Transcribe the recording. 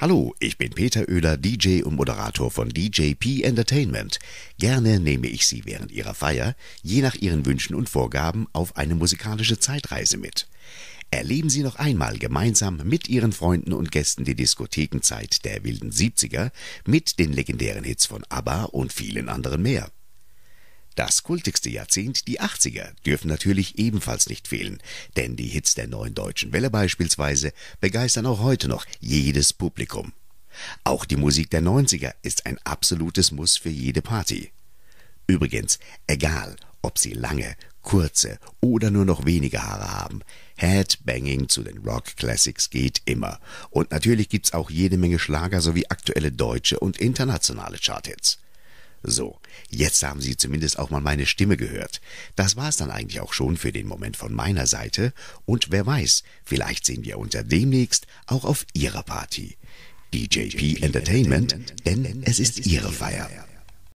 Hallo, ich bin Peter Oehler, DJ und Moderator von DJP Entertainment. Gerne nehme ich Sie während Ihrer Feier, je nach Ihren Wünschen und Vorgaben, auf eine musikalische Zeitreise mit. Erleben Sie noch einmal gemeinsam mit Ihren Freunden und Gästen die Diskothekenzeit der wilden 70er mit den legendären Hits von ABBA und vielen anderen mehr. Das kultigste Jahrzehnt, die 80er, dürfen natürlich ebenfalls nicht fehlen, denn die Hits der neuen deutschen Welle beispielsweise begeistern auch heute noch jedes Publikum. Auch die Musik der 90er ist ein absolutes Muss für jede Party. Übrigens, egal, ob sie lange, kurze oder nur noch wenige Haare haben, Headbanging zu den Rock Classics geht immer. Und natürlich gibt's auch jede Menge Schlager sowie aktuelle deutsche und internationale Charthits. So, jetzt haben Sie zumindest auch mal meine Stimme gehört. Das war's dann eigentlich auch schon für den Moment von meiner Seite und wer weiß, vielleicht sehen wir unter demnächst auch auf Ihrer Party. DJP Entertainment, denn es ist Ihre Feier.